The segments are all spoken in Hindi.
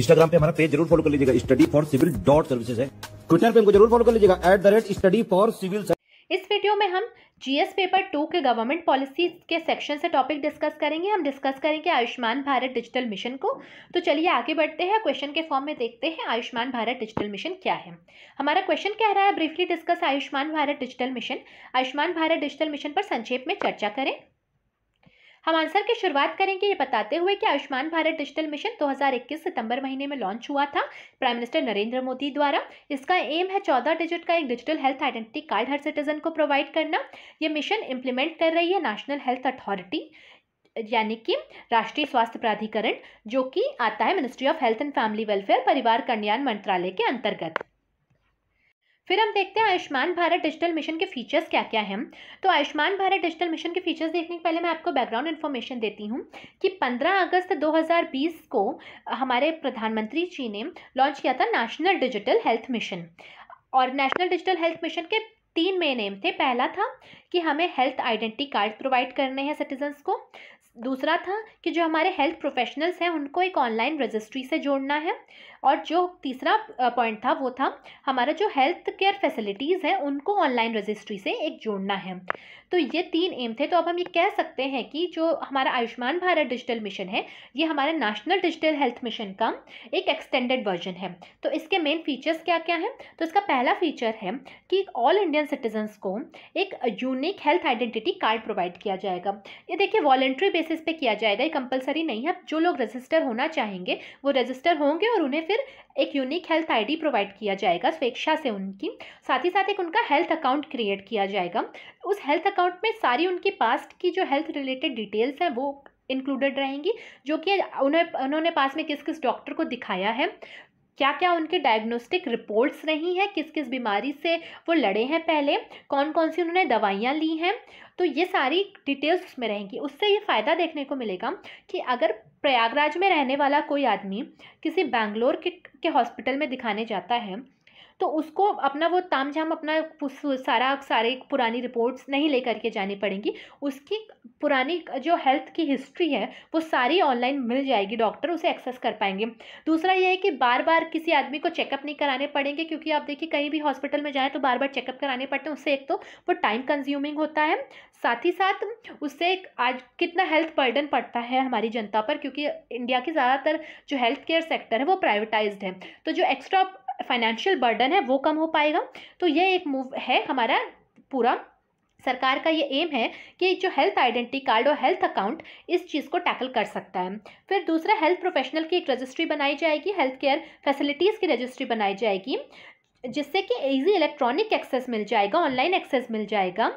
इंस्टाग्राम पे हमारा पेज जरूर फॉलो कर लीजिएगा study for civil dot services है ट्विटर पे हमको जरूर फॉलो कर लीजिएगा at the rate study for civil इस वीडियो में हम जीएस पेपर टू के गवर्नमेंट पॉलिसी के सेक्शन से टॉपिक डिस्कस करेंगे हम डिस्कस करेंगे आयुष्मान भारत डिजिटल मिशन को तो चलिए आगे बढ़ते हैं क्वेश्चन के फॉर्म में देखते हैं आयुष्मान भारत डिजिटल मिशन क्या है हमारा क्वेश्चन कह रहा है briefly discuss Ayushman Bharat digital mission Ayushman Bharat digital mission पर संक्षेप में चर्चा करें हम आंसर की शुरुआत करेंगे ये बताते हुए कि आयुष्मान भारत डिजिटल मिशन 2021 सितंबर महीने में लॉन्च हुआ था प्राइम मिनिस्टर नरेंद्र मोदी द्वारा इसका एम है चौदह डिजिट का एक डिजिटल हेल्थ आइडेंटिटी कार्ड हर सिटीजन को प्रोवाइड करना ये मिशन इंप्लीमेंट कर रही है नेशनल हेल्थ अथॉरिटी यानी कि राष्ट्रीय स्वास्थ्य प्राधिकरण जो कि आता है ministry of health and family welfare परिवार कल्याण मंत्रालय के अंतर्गत फिर हम देखते हैं आयुष्मान भारत डिजिटल मिशन के फीचर्स क्या क्या हैं तो आयुष्मान भारत डिजिटल मिशन के फीचर्स देखने के पहले मैं आपको बैकग्राउंड इन्फॉर्मेशन देती हूँ कि 15 अगस्त 2020 को हमारे प्रधानमंत्री जी ने लॉन्च किया था नेशनल डिजिटल हेल्थ मिशन और नेशनल डिजिटल हेल्थ मिशन के तीन मेन एम थे पहला था कि हमें हेल्थ आइडेंटिटी कार्ड प्रोवाइड करने हैं सिटीजन्स को दूसरा था कि जो हमारे हेल्थ प्रोफेशनल्स हैं उनको एक ऑनलाइन रजिस्ट्री से जोड़ना है और जो तीसरा पॉइंट था वो था हमारा जो हेल्थ केयर फैसिलिटीज़ हैं उनको ऑनलाइन रजिस्ट्री से एक जोड़ना है तो ये तीन एम थे तो अब हम ये कह सकते हैं कि जो हमारा आयुष्मान भारत डिजिटल मिशन है ये हमारा नेशनल डिजिटल हेल्थ मिशन का एक एक्सटेंडेड वर्जन है तो इसके मेन फीचर्स क्या क्या हैं तो इसका पहला फीचर है कि ऑल इंडियन सिटीजन्स को एक unique health identity card provide किया जाएगा ये देखिए वॉलेंट्री बेसिस पे किया जाएगा ये कंपलसरी नहीं है जो लोग रजिस्टर होना चाहेंगे वो रजिस्टर होंगे और उन्हें फिर एक यूनिक हेल्थ आईडी प्रोवाइड किया जाएगा स्वेच्छा से उनकी साथ ही साथ एक उनका हेल्थ अकाउंट क्रिएट किया जाएगा उस हेल्थ अकाउंट में सारी उनकी पास्ट की जो हेल्थ रिलेटेड डिटेल्स हैं वो इंक्लूडेड रहेंगी जो कि उन्हें उन्होंने पास में किस किस डॉक्टर को दिखाया है क्या क्या उनके डायग्नोस्टिक रिपोर्ट्स रही हैं किस किस बीमारी से वो लड़े हैं पहले कौन कौन सी उन्होंने दवाइयाँ ली हैं तो ये सारी डिटेल्स उसमें रहेंगी उससे ये फ़ायदा देखने को मिलेगा कि अगर प्रयागराज में रहने वाला कोई आदमी किसी बैंगलोर के, के हॉस्पिटल में दिखाने जाता है तो उसको अपना वो तामझाम अपना सारा सारे पुरानी रिपोर्ट्स नहीं ले करके जानी पड़ेंगी उसकी पुरानी जो हेल्थ की हिस्ट्री है वो सारी ऑनलाइन मिल जाएगी डॉक्टर उसे एक्सेस कर पाएंगे दूसरा ये है कि बार बार किसी आदमी को चेकअप नहीं कराने पड़ेंगे क्योंकि आप देखिए कहीं भी हॉस्पिटल में जाएँ तो बार बार चेकअप कराने पड़ते हैं उससे एक तो वो टाइम कंज्यूमिंग होता है साथ ही साथ उससे आज कितना हेल्थ बर्डन पड़ता है हमारी जनता पर क्योंकि इंडिया की ज़्यादातर जो हेल्थ केयर सेक्टर है वो प्राइवेटाइज्ड है तो जो एक्स्ट्रा फाइनेंशियल बर्डन है वो कम हो पाएगा तो यह एक मूव है हमारा पूरा सरकार का ये एम है कि जो हेल्थ आइडेंटिटी कार्ड और हेल्थ अकाउंट इस चीज़ को टैकल कर सकता है फिर दूसरा हेल्थ प्रोफेशनल की एक रजिस्ट्री बनाई जाएगी हेल्थ केयर फैसिलिटीज़ की रजिस्ट्री बनाई जाएगी जिससे कि इजी इलेक्ट्रॉनिक एक्सेस मिल जाएगा ऑनलाइन एक्सेस मिल जाएगा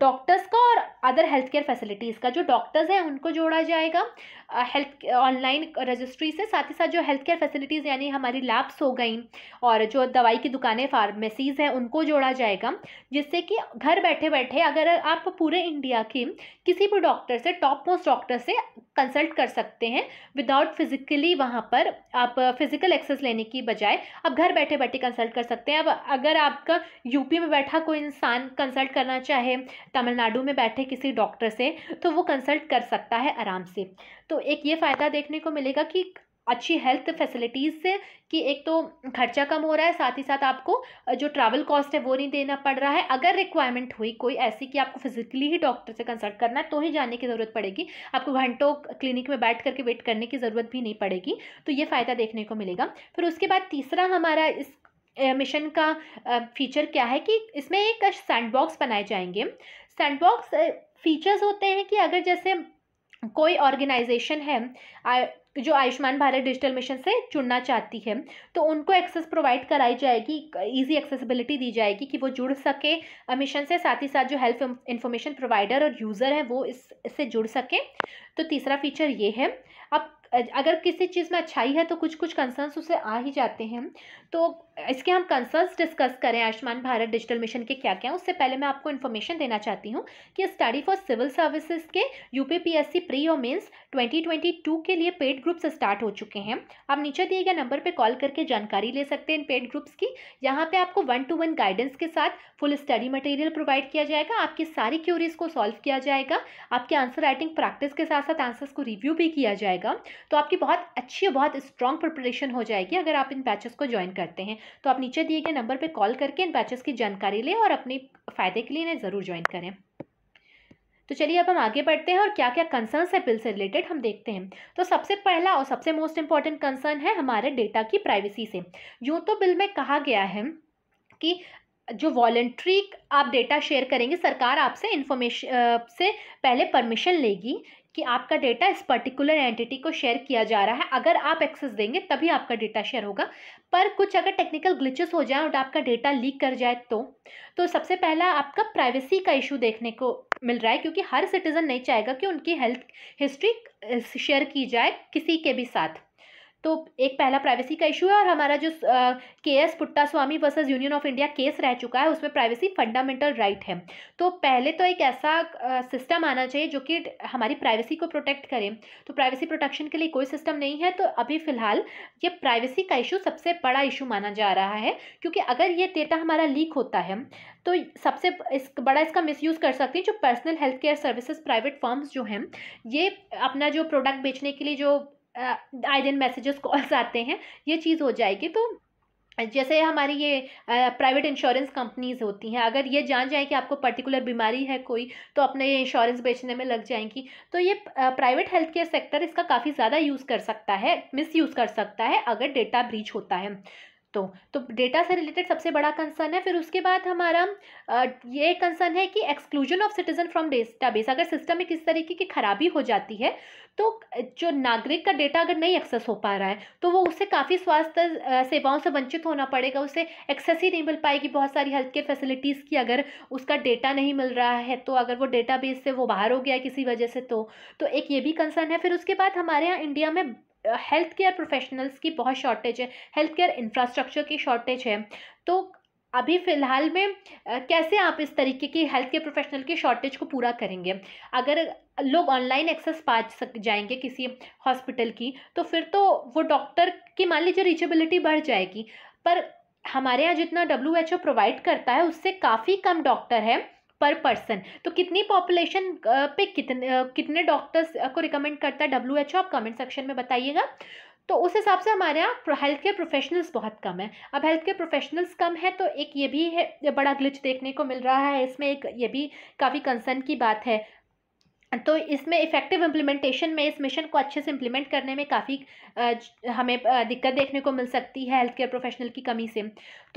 डॉक्टर्स का और अदर हेल्थ केयर फैसिलिटीज़ का जो डॉक्टर्स हैं उनको जोड़ा जाएगा हेल्थ ऑनलाइन रजिस्ट्री से साथ ही साथ जो हेल्थ केयर फैसिलिटीज़ यानी हमारी लैब्स हो गई और जो दवाई की दुकानें फार्मेसीज़ हैं उनको जोड़ा जाएगा जिससे कि घर बैठे बैठे अगर आप पूरे इंडिया के किसी भी डॉक्टर से टॉप मोस्ट डॉक्टर से कंसल्ट कर सकते हैं विदाउट फिज़िकली वहाँ पर आप फिज़िकल एक्सेस लेने की बजाय आप घर बैठे बैठे कंसल्ट कर सकते हैं अब अगर आपका यूपी में बैठा कोई इंसान कंसल्ट करना चाहे तमिलनाडु में बैठे किसी डॉक्टर से तो वो कंसल्ट कर सकता है आराम से तो एक ये फ़ायदा देखने को मिलेगा कि अच्छी हेल्थ फैसिलिटीज़ से कि एक तो खर्चा कम हो रहा है साथ ही साथ आपको जो ट्रैवल कॉस्ट है वो नहीं देना पड़ रहा है अगर रिक्वायरमेंट हुई कोई ऐसी कि आपको फिजिकली ही डॉक्टर से कंसल्ट करना है तो ही जाने की ज़रूरत पड़ेगी आपको घंटों क्लिनिक में बैठ करके वेट करने की ज़रूरत भी नहीं पड़ेगी तो ये फ़ायदा देखने को मिलेगा फिर उसके बाद तीसरा हमारा इस मिशन का फीचर क्या है कि इसमें एक सैंडबॉक्स बनाए जाएंगे सैंडबॉक्स फीचर्स होते हैं कि अगर जैसे कोई ऑर्गेनाइजेशन है जो आयुष्मान भारत डिजिटल मिशन से जुड़ना चाहती है तो उनको एक्सेस प्रोवाइड कराई जाएगी इजी एक्सेसिबिलिटी दी जाएगी कि वो जुड़ सके मिशन से साथ ही साथ जो हेल्थ इंफॉर्मेशन प्रोवाइडर और यूज़र हैं वो इस इससे जुड़ सकें तो तीसरा फीचर ये है अब अगर किसी चीज़ में अच्छाई है तो कुछ कुछ कंसर्न्स उसे आ ही जाते हैं तो इसके हम कंसर्न्स डिस्कस करें आयुष्मान भारत डिजिटल मिशन के क्या क्या उससे पहले मैं आपको इन्फॉर्मेशन देना चाहती हूँ कि स्टडी फॉर सिविल सर्विसेज के यू सी प्री और ट्वेंटी टू के लिए पेड ग्रुप्स स्टार्ट हो चुके हैं आप नीचे दिए गए नंबर पर कॉल करके जानकारी ले सकते हैं इन पेड ग्रुप्स की यहाँ पर आपको वन टू वन गाइडेंस के साथ फुल स्टडी मटेरियल प्रोवाइड किया जाएगा आपकी सारी क्यूरीज को सॉल्व किया जाएगा आपके आंसर राइटिंग प्रैक्टिस के साथ साथ आंसर्स को रिव्यू भी किया जाएगा तो आपकी बहुत अच्छी और बहुत स्ट्रॉन्ग प्रिपरेशन हो जाएगी अगर आप इन बैचेस को ज्वाइन करते हैं तो आप नीचे दिए गए नंबर पर कॉल करके इन बैचेस की जानकारी लें और अपने फ़ायदे के लिए इन्हें ज़रूर ज्वाइन करें तो चलिए अब हम आगे बढ़ते हैं और क्या क्या कंसर्न्स है बिल से रिलेटेड हम देखते हैं तो सबसे पहला और सबसे मोस्ट इम्पॉर्टेंट कंसर्न है हमारे डेटा की प्राइवेसी से यूँ तो बिल में कहा गया है कि जो वॉल्ट्री आप डेटा शेयर करेंगे सरकार आपसे इन्फॉर्मेश से पहले परमिशन लेगी कि आपका डेटा इस पर्टिकुलर एंटिटी को शेयर किया जा रहा है अगर आप एक्सेस देंगे तभी आपका डेटा शेयर होगा पर कुछ अगर टेक्निकल ग्लिचेस हो जाए और आपका डेटा लीक कर जाए तो तो सबसे पहला आपका प्राइवेसी का इशू देखने को मिल रहा है क्योंकि हर सिटीज़न नहीं चाहेगा कि उनकी हेल्थ हिस्ट्री शेयर की जाए किसी के भी साथ तो एक पहला प्राइवेसी का इशू है और हमारा जो K S Puttaswamy versus union of India case रह चुका है उसमें प्राइवेसी फंडामेंटल राइट है तो पहले तो एक ऐसा सिस्टम आना चाहिए जो कि हमारी प्राइवेसी को प्रोटेक्ट करे तो प्राइवेसी प्रोटेक्शन के लिए कोई सिस्टम नहीं है तो अभी फ़िलहाल ये प्राइवेसी का इशू सबसे बड़ा इशू माना जा रहा है क्योंकि अगर ये डेटा हमारा लीक होता है तो सबसे इस बड़ा इसका मिसयूज़ कर सकते हैं जो personal health care services private firms जो हैं ये अपना जो प्रोडक्ट बेचने के लिए जो दिन मैसेजेस कॉल्स आते हैं ये चीज़ हो जाएगी तो जैसे हमारी ये प्राइवेट इंश्योरेंस कंपनीज होती हैं अगर ये जान जाए कि आपको पर्टिकुलर बीमारी है कोई तो अपने ये इंश्योरेंस बेचने में लग जाएंगी तो ये प्राइवेट हेल्थ केयर सेक्टर इसका काफ़ी ज़्यादा यूज़ कर सकता है मिस यूज़ कर सकता है अगर डेटा ब्रीच होता है तो तो डेटा से रिलेटेड सबसे बड़ा कंसर्न है फिर उसके बाद हमारा ये कंसर्न है कि exclusion of citizen from database अगर सिस्टम में किस तरीके की खराबी हो जाती है तो जो नागरिक का डेटा अगर नहीं एक्सेस हो पा रहा है तो वो उससे काफ़ी स्वास्थ्य सेवाओं से वंचित होना पड़ेगा उसे एक्सेस ही नहीं मिल पाएगी बहुत सारी हेल्थ केयर फैसिलिटीज़ की अगर उसका डेटा नहीं मिल रहा है तो अगर वो डेटा से वो बाहर हो गया किसी वजह से तो, तो एक ये भी कंसर्न है फिर उसके बाद हमारे यहाँ इंडिया में हेल्थ केयर प्रोफेशनल्स की बहुत शॉर्टेज है हेल्थ केयर इंफ्रास्ट्रक्चर की शॉर्टेज है तो अभी फ़िलहाल में कैसे आप इस तरीके की हेल्थ केयर प्रोफेशनल की शॉर्टेज को पूरा करेंगे अगर लोग ऑनलाइन एक्सेस पा सक जाएंगे किसी हॉस्पिटल की तो फिर तो वो डॉक्टर की मान लीजिए रीचेबिलिटी बढ़ जाएगी पर हमारे यहाँ जितना डब्ल्यू एच ओ प्रोवाइड करता है उससे काफ़ी कम डॉक्टर है पर पर्सन तो कितनी पॉपुलेशन पे कितने कितने डॉक्टर्स को रिकमेंड करता है डब्ल्यू एच ओ आप कमेंट सेक्शन में बताइएगा तो उस हिसाब से हमारे यहाँ हेल्थ केयर प्रोफेशनल्स बहुत कम है अब हेल्थ केयर प्रोफेशनल्स कम है तो एक ये भी है बड़ा ग्लिच देखने को मिल रहा है इसमें एक ये भी काफ़ी कंसर्न की बात है तो इसमें इफ़ेक्टिव इम्प्लीमेंटेशन में इस मिशन को अच्छे से इम्प्लीमेंट करने में काफ़ी हमें दिक्कत देखने को मिल सकती है हेल्थ केयर प्रोफेशनल की कमी से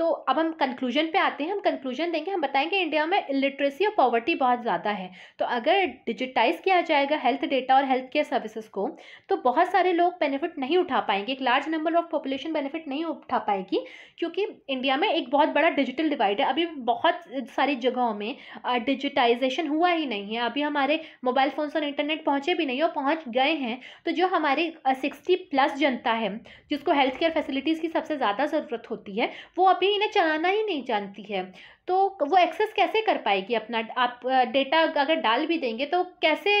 तो अब हम कंक्लूजन पे आते हैं हम कंक्लूजन देंगे हम बताएंगे इंडिया में इलिटरेसी और पॉवर्टी बहुत ज़्यादा है तो अगर डिजिटाइज किया जाएगा हेल्थ डेटा और हेल्थ केयर सर्विसेज को तो बहुत सारे लोग बेनिफिट नहीं उठा पाएंगे एक large number of population benefit नहीं उठा पाएगी क्योंकि इंडिया में एक बहुत बड़ा डिजिटल डिवाइड है अभी बहुत सारी जगहों में डिजिटाइजेशन हुआ ही नहीं है अभी हमारे मोबाइल फ़ोन्स और इंटरनेट पहुँचे भी नहीं और पहुँच गए हैं तो जो हमारी सिक्सटी प्लस जनता है जिसको हेल्थ केयर फैसिलिटीज़ की सबसे ज़्यादा ज़रूरत होती है वो अभी ही इन्हें चलाना ही नहीं जानती है तो वो एक्सेस कैसे कर पाएगी अपना आप डेटा अगर डाल भी देंगे तो कैसे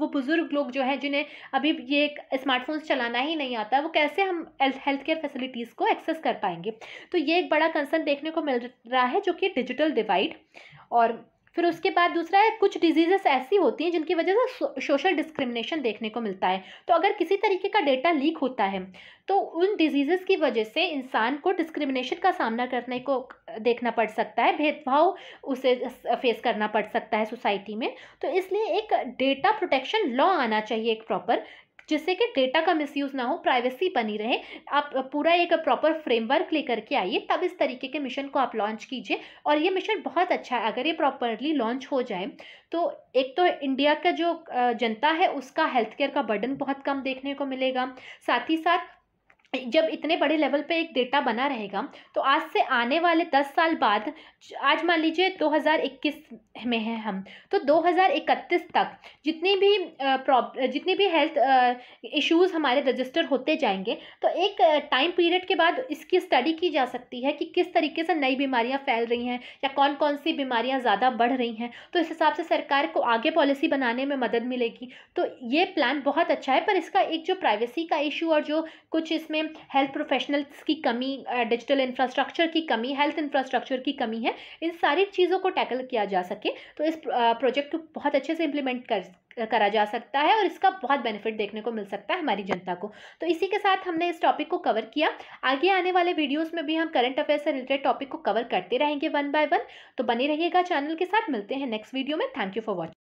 वो बुज़ुर्ग लोग जो हैं जिन्हें अभी ये स्मार्टफोन चलाना ही नहीं आता वो कैसे हम हेल्थ केयर फैसिलिटीज़ को एक्सेस कर पाएंगे तो ये एक बड़ा कंसर्न देखने को मिल रहा है जो कि डिजिटल डिवाइड और फिर उसके बाद दूसरा है कुछ डिजीजेस ऐसी होती हैं जिनकी वजह से सोशल डिस्क्रिमिनेशन देखने को मिलता है तो अगर किसी तरीके का डेटा लीक होता है तो उन डिजीजेस की वजह से इंसान को डिस्क्रिमिनेशन का सामना करने को देखना पड़ सकता है भेदभाव उसे फेस करना पड़ सकता है सोसाइटी में तो इसलिए एक डेटा प्रोटेक्शन लॉ आना चाहिए एक प्रॉपर जिससे कि डेटा का मिसयूज़ ना हो प्राइवेसी बनी रहे आप पूरा एक प्रॉपर फ्रेमवर्क लेकर के आइए तब इस तरीके के मिशन को आप लॉन्च कीजिए और ये मिशन बहुत अच्छा है अगर ये प्रॉपरली लॉन्च हो जाए तो एक तो इंडिया का जो जनता है उसका हेल्थ केयर का बर्डन बहुत कम देखने को मिलेगा साथ ही साथ जब इतने बड़े लेवल पे एक डेटा बना रहेगा तो आज से आने वाले दस साल बाद आज मान लीजिए 2021 में है हम तो 2031 तक जितनी भी प्रॉब जितनी भी हेल्थ इश्यूज हमारे रजिस्टर होते जाएंगे तो एक टाइम पीरियड के बाद इसकी स्टडी की जा सकती है कि किस तरीके से नई बीमारियां फैल रही हैं या कौन कौन सी बीमारियाँ ज़्यादा बढ़ रही हैं तो इस हिसाब से सरकार को आगे पॉलिसी बनाने में मदद मिलेगी तो ये प्लान बहुत अच्छा है पर इसका एक जो प्राइवेसी का इशू और जो कुछ इसमें में हेल्थ प्रोफेशनल्स की कमी डिजिटल इंफ्रास्ट्रक्चर की कमी हेल्थ इंफ्रास्ट्रक्चर की कमी है इन सारी चीज़ों को टैकल किया जा सके तो इस प्रोजेक्ट को बहुत अच्छे से इम्प्लीमेंट कर करा जा सकता है और इसका बहुत बेनिफिट देखने को मिल सकता है हमारी जनता को तो इसी के साथ हमने इस टॉपिक को कवर किया आगे आने वाले वीडियोस में भी हम करंट अफेयर से रिलेटेड टॉपिक को कवर करते रहेंगे वन बाय वन तो बने रहिएगा चैनल के साथ मिलते हैं नेक्स्ट वीडियो में थैंक यू फॉर वॉचिंग